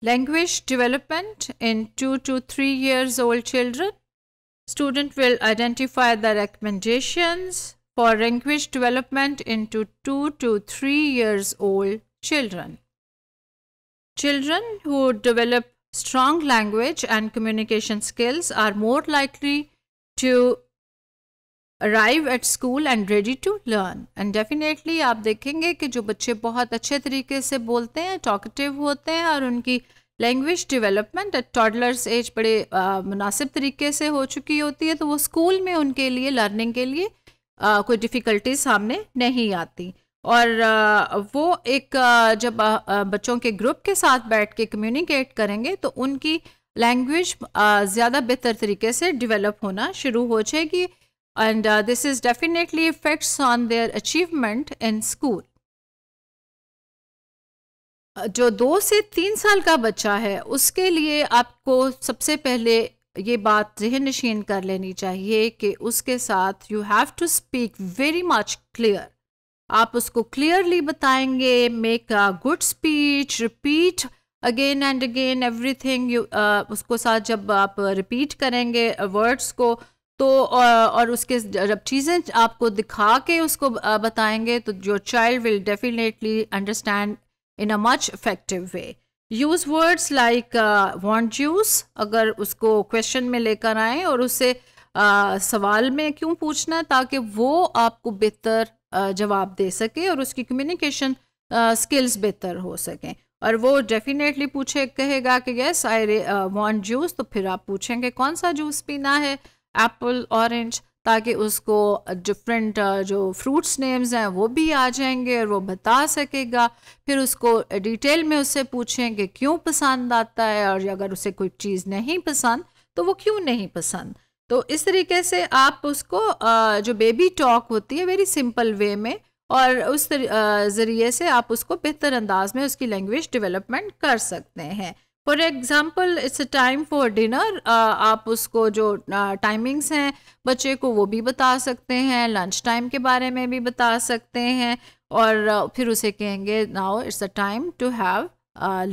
Language development in 2 to 3 years old children. Student will identify the recommendations for language development into 2 to 3 years old children. Children who develop strong language and communication skills are more likely to arrive at school and ready to learn and definitely आप देखेंगे कि जो बच्चे बहुत अच्छे तरीके से बोलते हैं टॉकटिव होते हैं और उनकी language development at toddlers age बड़े मुनासिब तरीके से हो चुकी होती है तो वो स्कूल में उनके लिए लर्निंग के लिए आ, कोई डिफ़िकल्टी सामने नहीं आती और आ, वो एक आ, जब आ, बच्चों के ग्रुप के साथ बैठ के कम्युनिकेट करेंगे तो उनकी लैंग्वेज ज़्यादा बेहतर तरीके से डिवेलप होना शुरू हो जाएगी and uh, this is definitely affects on their achievement in school uh, जो दो से तीन साल का बच्चा है उसके लिए आपको सबसे पहले ये बात जहन नशीन कर लेनी चाहिए कि उसके साथ you have to speak very much clear आप उसको क्लियरली बताएंगे make a good speech repeat again and again everything you उसको साथ जब आप रिपीट करेंगे वर्ड्स को तो और उसके जब चीज़ें आपको दिखा के उसको बताएंगे तो your child will definitely understand in a much effective way use words like want use अगर उसको क्वेश्चन में लेकर आएँ और उसे uh, सवाल में क्यों पूछना है ताकि वो आपको बेहतर uh, जवाब दे सके और उसकी कम्युनिकेशन स्किल्स uh, बेहतर हो सकें और वो डेफिनेटली पूछे कहेगा कि यस आई वॉन्ट जूस तो फिर आप पूछेंगे कौन सा जूस पीना है एप्पल ऑरेंज ताकि उसको डिफरेंट uh, जो फ्रूट्स नेम्स हैं वो भी आ जाएंगे और वो बता सकेगा फिर उसको डिटेल में उससे पूछें कि क्यों पसंद आता है और अगर उसे कोई चीज़ नहीं पसंद तो वो क्यों नहीं पसंद तो इस तरीके से आप उसको uh, जो बेबी टॉक होती है वेरी सिंपल वे में और उस uh, ज़रिए से आप उसको बेहतर अंदाज में उसकी लैंग्वेज डेवलपमेंट कर सकते हैं for example it's a time for dinner आप उसको जो टाइमिंग्स uh, हैं बच्चे को वो भी बता सकते हैं लंच टाइम के बारे में भी बता सकते हैं और uh, फिर उसे कहेंगे now it's a time to have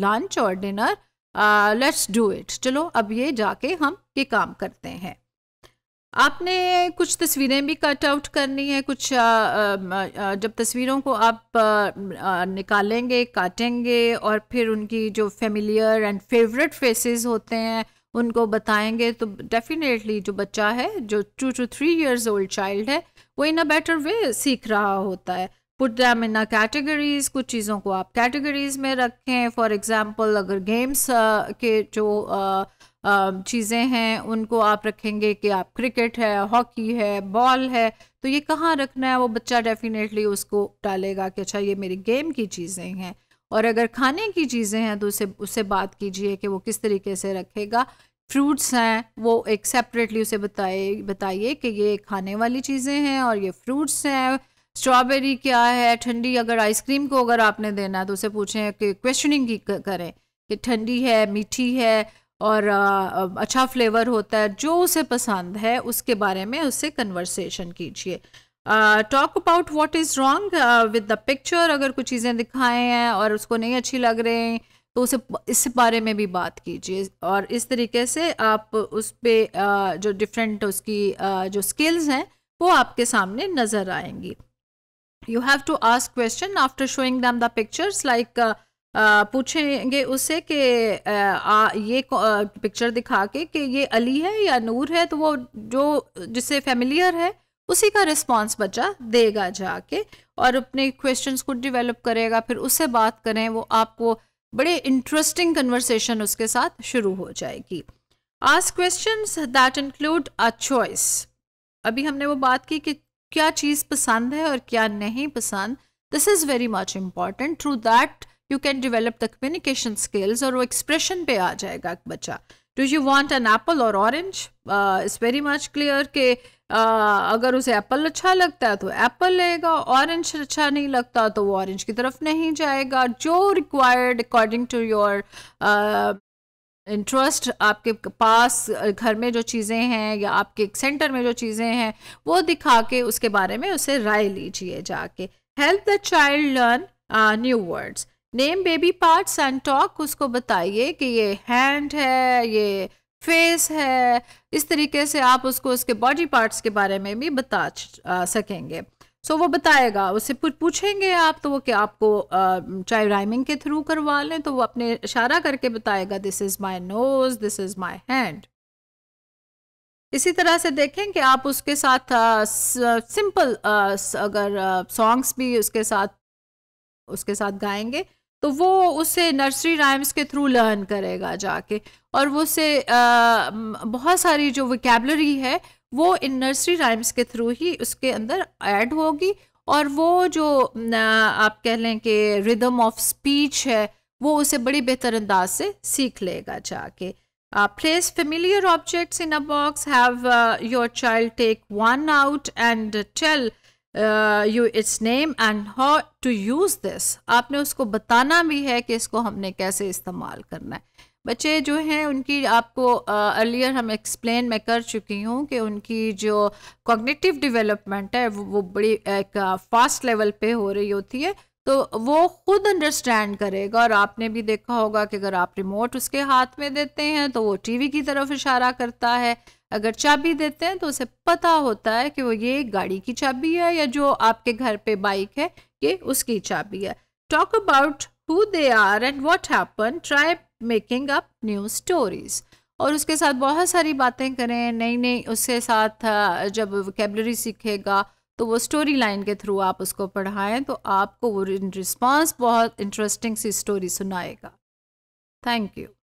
lunch और डिनर लेट्स डू इट चलो अब ये जाके हम ये काम करते हैं आपने कुछ तस्वीरें भी कट आउट करनी है कुछ आ, आ, जब तस्वीरों को आप आ, निकालेंगे काटेंगे और फिर उनकी जो फेमिलियर एंड फेवरेट फेसेस होते हैं उनको बताएंगे तो डेफिनेटली जो बच्चा है जो two two three years old child है वो इन अ बेटर वे सीख रहा होता है put them in a categories कुछ चीज़ों को आप कैटेगरीज में रखें फॉर एग्ज़ाम्पल अगर गेम्स के जो चीज़ें हैं उनको आप रखेंगे कि आप क्रिकेट है हॉकी है बॉल है तो ये कहाँ रखना है वो बच्चा डेफिनेटली उसको डालेगा कि अच्छा ये मेरी गेम की चीज़ें हैं और अगर खाने की चीज़ें हैं तो उसे उससे बात कीजिए कि वो किस तरीके से रखेगा फ्रूट्स हैं वो एक सेपरेटली उसे बताए बताइए कि ये खाने वाली चीज़ें हैं और ये फ्रूट्स हैं स्ट्रॉबेरी क्या है ठंडी अगर आइसक्रीम को अगर आपने देना है तो उसे पूछें कि क्वेश्चनिंग की करें कि ठंडी है मीठी है और अच्छा फ्लेवर होता है जो उसे पसंद है उसके बारे में उससे कन्वर्सेशन कीजिए talk about what is wrong with the picture अगर कुछ चीज़ें दिखाए हैं और उसको नहीं अच्छी लग रहे हैं तो उसे इस बारे में भी बात कीजिए और इस तरीके से आप उस पर uh, जो डिफरेंट उसकी uh, जो स्किल्स हैं वो आपके सामने नज़र आएंगी you have to ask question after showing them the pictures like पूछेंगे उससे कि ये पिक्चर दिखा के कि ये अली है या नूर है तो वो जो जिससे फेमिलियर है उसी का रिस्पांस बच्चा देगा जाके और अपने क्वेश्चंस को डेवलप करेगा फिर उससे बात करें वो आपको बड़े इंटरेस्टिंग कन्वर्सेशन उसके साथ शुरू हो जाएगी आज question that include a choice अभी हमने वो बात की कि क्या चीज़ पसंद है और क्या नहीं पसंद this is very much important through that you can develop the communication skills और वो एक्सप्रेशन पे आ जाएगा एक बच्चा do you want an apple और orange is very much clear के uh, अगर उसे एप्पल अच्छा लगता है तो एप्पल लेगा ऑरेंज अच्छा नहीं लगता तो वो ऑरेंज की तरफ नहीं जाएगा जो required according to your interest आपके पास घर में जो चीज़ें हैं या आपके सेंटर में जो चीज़ें हैं वो दिखा के उसके बारे में उसे राय लीजिए जाके help the child learn new words name baby parts and talk उसको बताइए कि ये हैंड है ये फेस है इस तरीके से आप उसको उसके बॉडी पार्ट्स के बारे में भी बता सकेंगे सो so, वो बताएगा उसे पूछेंगे आप तो वो क्या आपको चाहे राइमिंग के थ्रू करवा लें तो वो अपने इशारा करके बताएगा this is my nose this is my hand इसी तरह से देखें कि आप उसके साथ आ, सिंपल आ, अगर सॉन्ग्स भी उसके साथ उसके साथ गाएंगे तो वो उसे नर्सरी राइम्स के थ्रू लर्न करेगा जाके और वो से आ, बहुत सारी जो वैकेबलरी है वो इन नर्सरी राइम्स के थ्रू ही उसके अंदर ऐड होगी और वो जो आप कह लें कि रिदम ऑफ स्पीच है वो उसे बड़ी बेहतर अंदाज से सीख लेगा जाके place familiar objects in a box have your child take one out and tell you its name and how to use this आपने उसको बताना भी है कि इसको हमने कैसे इस्तेमाल करना है बच्चे जो हैं उनकी आपको अर्लियर uh, हम एक्सप्लेन मैं कर चुकी हूँ कि उनकी जो कॉग्निटिव डेवलपमेंट है वो, वो बड़ी एक फास्ट uh, लेवल पे हो रही होती है तो वो खुद अंडरस्टैंड करेगा और आपने भी देखा होगा कि अगर आप रिमोट उसके हाथ में देते हैं तो वो टीवी की तरफ इशारा करता है अगर चाबी देते हैं तो उसे पता होता है कि वो ये गाड़ी की चाबी है या जो आपके घर पे बाइक है ये उसकी चाबी है talk about who they are and what happen try making up new stories और उसके साथ बहुत सारी बातें करें नई नई उसके साथ जब कैबलरी सीखेगा तो वो स्टोरी लाइन के थ्रू आप उसको पढ़ाएं तो आपको वो रिस्पॉन्स बहुत इंटरेस्टिंग सी स्टोरी सुनाएगा थैंक यू